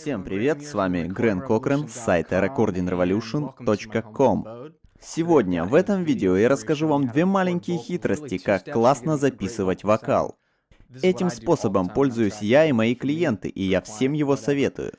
Всем привет, с вами Грен Кокрен с сайта recordingrevolution.com. Сегодня в этом видео я расскажу вам две маленькие хитрости, как классно записывать вокал. Этим способом пользуюсь я и мои клиенты, и я всем его советую.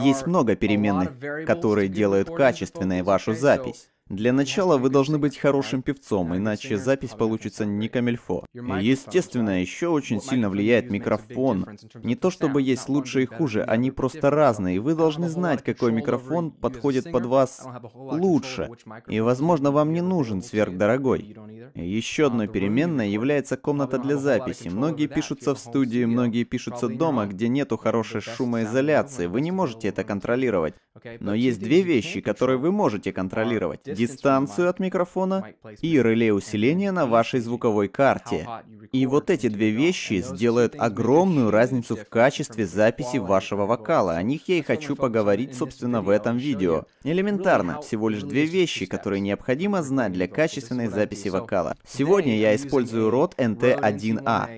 Есть много переменных, которые делают качественной вашу запись. Для начала вы должны быть хорошим певцом, иначе запись получится не камельфо. естественно, еще очень сильно влияет микрофон. Не то чтобы есть лучше и хуже, они просто разные. Вы должны знать, какой микрофон подходит под вас лучше. И, возможно, вам не нужен сверхдорогой. Еще одной переменной является комната для записи. Многие пишутся в студии, многие пишутся дома, где нету хорошей шумоизоляции. Вы не можете это контролировать. Но есть две вещи, которые вы можете контролировать. Дистанцию от микрофона и реле усиления на вашей звуковой карте. И вот эти две вещи сделают огромную разницу в качестве записи вашего вокала. О них я и хочу поговорить, собственно, в этом видео. Элементарно, всего лишь две вещи, которые необходимо знать для качественной записи вокала. Сегодня я использую род NT1A. А.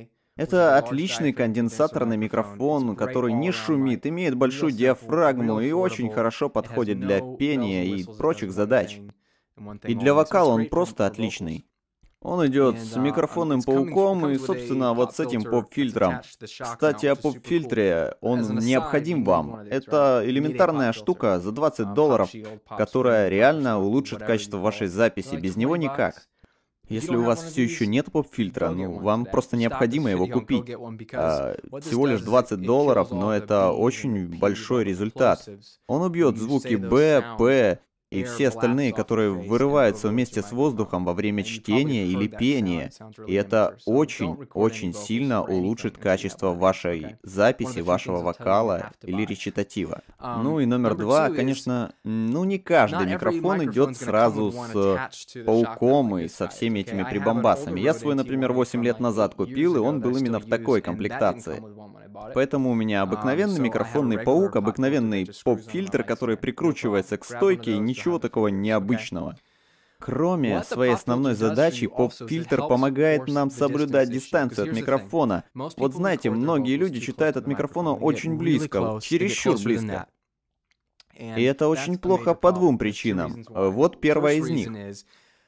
Это отличный конденсаторный микрофон, который не шумит, имеет большую диафрагму и очень хорошо подходит для пения и прочих задач. И для вокала он просто отличный. Он идет с uh, um, микрофонным пауком и, собственно, вот с этим поп-фильтром. Кстати, о поп-фильтре. Он необходим вам. Это элементарная штука за 20 uh, долларов, которая реально улучшит качество вашей записи. Без него никак. Если у вас все еще нет поп-фильтра, ну, вам просто необходимо его купить. А, всего лишь 20 долларов, но это очень большой результат. Он убьет звуки B, P и все остальные, которые вырываются вместе с воздухом во время чтения или пения. И это очень-очень сильно улучшит качество вашей записи, вашего вокала или речитатива. Um, ну и номер два, конечно, ну не каждый микрофон идет сразу с пауком и со всеми этими прибамбасами. Я свой, например, 8 лет назад купил, и он был именно в такой комплектации. Поэтому у меня um, обыкновенный микрофонный паук, обыкновенный поп-фильтр, который прикручивается к стойке и ничего ничего такого необычного. Кроме своей основной задачи, поп-фильтр помогает нам соблюдать дистанцию от микрофона. Вот знаете, многие люди читают от микрофона очень близко, чересчур близко. И это очень плохо по двум причинам. Вот первая из них.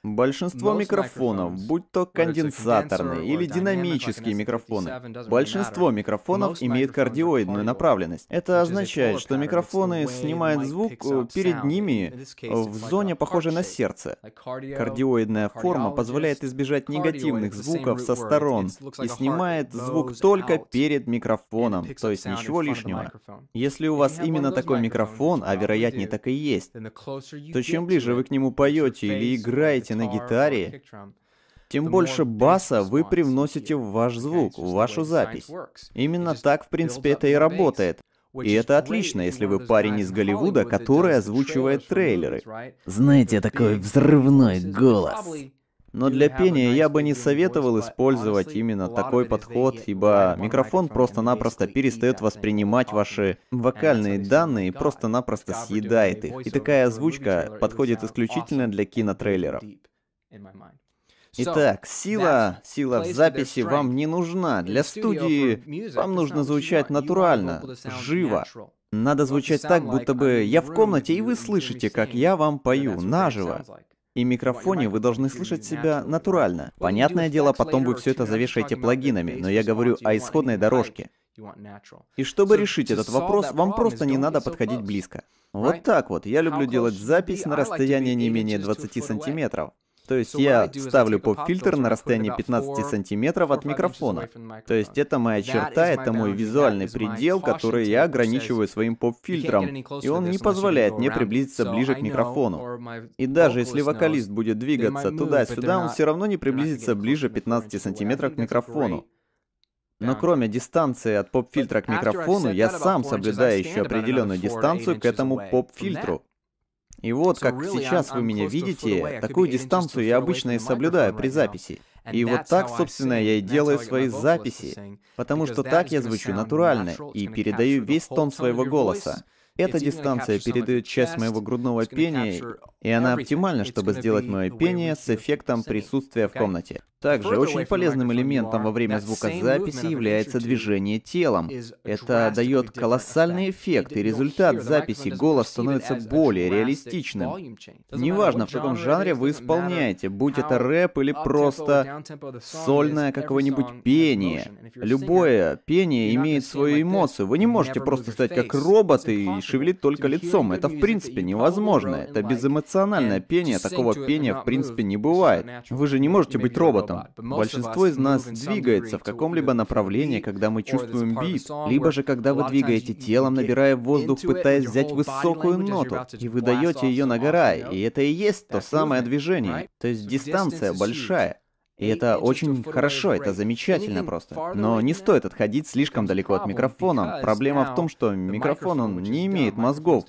Большинство микрофонов, будь то конденсаторные или динамические микрофоны, большинство микрофонов имеет кардиоидную направленность. Это означает, что микрофоны снимают звук э, перед ними э, в зоне, похожей на сердце. Кардиоидная форма позволяет избежать негативных звуков со сторон и снимает звук только перед микрофоном, то есть ничего лишнего. Если у вас именно такой микрофон, а вероятнее так и есть, то чем ближе вы к нему поете или играете, играете на гитаре, тем больше баса вы привносите в ваш звук, в вашу запись. Именно так, в принципе, это и работает. И это отлично, если вы парень из Голливуда, который озвучивает трейлеры. Знаете, такой взрывной голос. Но для пения я бы не советовал использовать именно такой подход, ибо микрофон просто-напросто перестает воспринимать ваши вокальные данные и просто-напросто съедает их. И такая озвучка подходит исключительно для кинотрейлеров. Итак, сила, сила в записи вам не нужна. Для студии вам нужно звучать натурально, живо. Надо звучать так, будто бы я в комнате, и вы слышите, как я вам пою, наживо и микрофоне вы должны слышать себя натурально. Понятное дело, потом вы все это завешаете плагинами, но я говорю о исходной дорожке. И чтобы решить этот вопрос, вам просто не надо подходить близко. Вот так вот. Я люблю делать запись на расстоянии не менее 20 сантиметров. То есть я ставлю поп-фильтр на расстоянии 15 сантиметров от микрофона. То есть это моя черта, это мой визуальный предел, который я ограничиваю своим поп-фильтром. И он не позволяет мне приблизиться ближе к микрофону. И даже если вокалист будет двигаться туда-сюда, он все равно не приблизится ближе 15 сантиметров к микрофону. Но кроме дистанции от поп-фильтра к микрофону, я сам соблюдаю еще определенную дистанцию к этому поп-фильтру. И вот, как сейчас вы меня видите, такую дистанцию я обычно и соблюдаю при записи. И вот так, собственно, я и делаю свои записи, потому что так я звучу натурально и передаю весь тон своего голоса. Эта дистанция передает часть моего грудного пения и она оптимальна, чтобы сделать мое пение с эффектом присутствия в комнате. Также очень полезным элементом во время звукозаписи является движение телом. Это дает колоссальный эффект, и результат записи голос становится более реалистичным. Неважно, в каком жанре вы исполняете, будь это рэп или просто сольное какое-нибудь пение. Любое пение имеет свою эмоцию. Вы не можете просто стать как робот и шевелить только лицом. Это в принципе невозможно. Это безэмоционально Эмоциональное пение, такого пения в принципе не бывает. Вы же не можете быть роботом. Большинство из нас двигается в каком-либо направлении, когда мы чувствуем бит, либо же когда вы двигаете телом, набирая воздух, пытаясь взять высокую ноту, и вы даете ее на гора, и это и есть то самое движение. То есть дистанция большая. И это очень хорошо, это замечательно просто. Но не стоит отходить слишком далеко от микрофона. Проблема в том, что микрофон, он не имеет мозгов.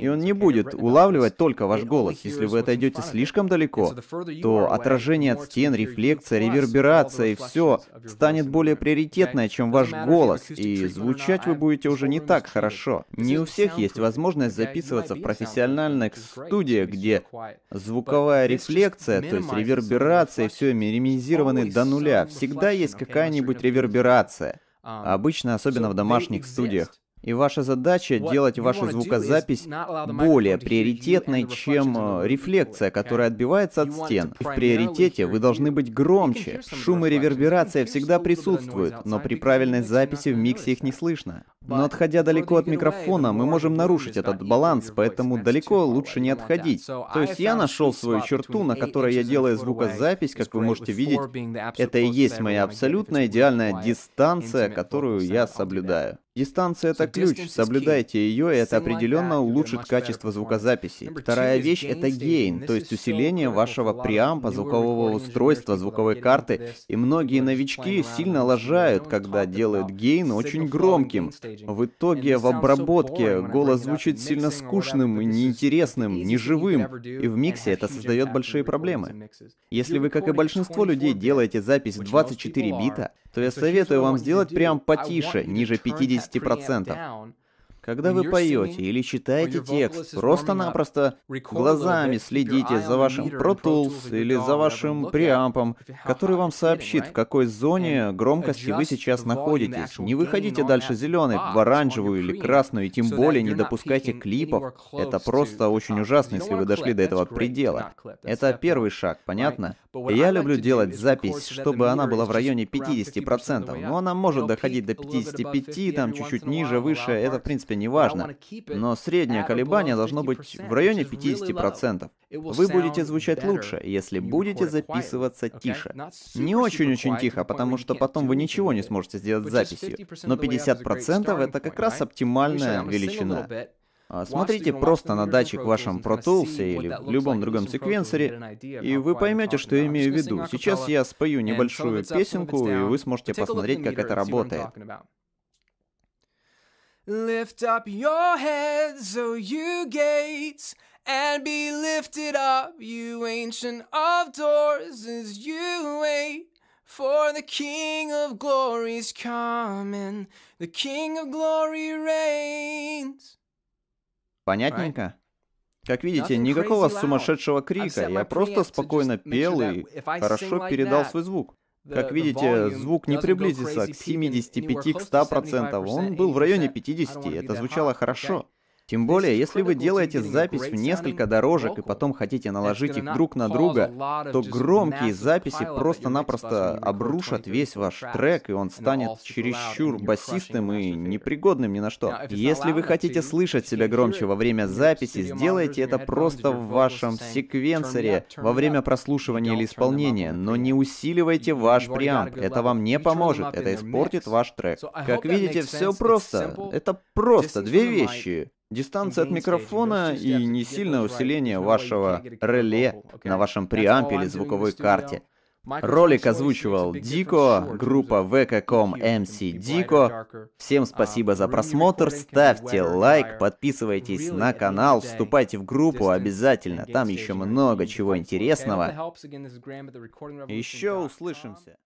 И он не будет улавливать только ваш голос. Если вы отойдете слишком далеко, то отражение от стен, рефлекция, реверберация и все станет более приоритетное, чем ваш голос. И звучать вы будете уже не так хорошо. Не у всех есть возможность записываться в профессиональных студиях, где звуковая рефлекция, то есть реверберация и все миримизируется минимизированы до нуля, всегда есть какая-нибудь реверберация. Обычно, особенно в домашних студиях. И ваша задача делать вашу звукозапись более приоритетной, а чем э, рефлекция, которая отбивается от стен. И в приоритете вы должны быть громче. Шум и реверберация всегда присутствуют, но при правильной записи в миксе их не слышно. Но отходя далеко от микрофона, мы можем нарушить этот баланс, поэтому далеко лучше не отходить. То есть я нашел свою черту, на которой я делаю звукозапись, как вы можете видеть. Это и есть моя абсолютно идеальная дистанция, которую я соблюдаю. Дистанция — это ключ, соблюдайте ее, и это определенно улучшит качество звукозаписи. Вторая вещь — это гейн, то есть усиление вашего преампа, звукового устройства, звуковой карты, и многие новички сильно лажают, когда делают гейн очень громким. В итоге в обработке голос звучит сильно скучным, неинтересным, неживым, и в миксе это создает большие проблемы. Если вы, как и большинство людей, делаете запись 24 бита, то я советую вам сделать прям потише, ниже 50%. Когда вы поете или читаете текст, просто-напросто глазами следите за вашим Pro Tools или за вашим преампом, который вам сообщит, в какой зоне громкости вы сейчас находитесь. Не выходите дальше зеленой, в оранжевую или красную, и тем более не допускайте клипов. Это просто очень ужасно, если вы дошли до этого предела. Это первый шаг, понятно? Я люблю делать запись, чтобы она была в районе 50%, но она может доходить до 55, там чуть-чуть ниже, выше, это в принципе не важно, но среднее колебание должно быть в районе 50%. Вы будете звучать лучше, если будете записываться тише. Не очень-очень тихо, потому что потом вы ничего не сможете сделать с записью. Но 50% это как раз оптимальная величина. А, смотрите просто на датчик в вашем Pro Tools или в любом другом секвенсоре, и вы поймете, что я имею в виду. Сейчас я спою небольшую песенку, и вы сможете посмотреть, как это работает. Lift up your heads, O you gates, and be lifted up, you ancient of doors, as you wait. For the King of Glory's coming, the King of Glory reigns. Понятненько? Как видите, никакого сумасшедшего крика, я просто спокойно пел и хорошо передал свой звук. Как видите, звук не приблизится к 75-100%, он был в районе 50, это звучало хорошо. Тем более, если вы делаете запись в несколько дорожек и потом хотите наложить их друг на друга, то громкие записи просто-напросто обрушат весь ваш трек, и он станет чересчур басистым и непригодным ни на что. Если вы хотите слышать себя громче во время записи, сделайте это просто в вашем секвенсоре во время прослушивания или исполнения, но не усиливайте ваш преамп. Это вам не поможет, это испортит ваш трек. Как видите, все просто. Это просто две вещи. Дистанция от угу. микрофона и не сильное усиление вашего реле на вашем преампе или звуковой карте. Ролик озвучивал Дико, группа vk.com MC Дико. Всем а, спасибо за просмотр, ставьте лайк, подписывайтесь на канал, вступайте в группу обязательно, там еще много чего интересного. Еще услышимся.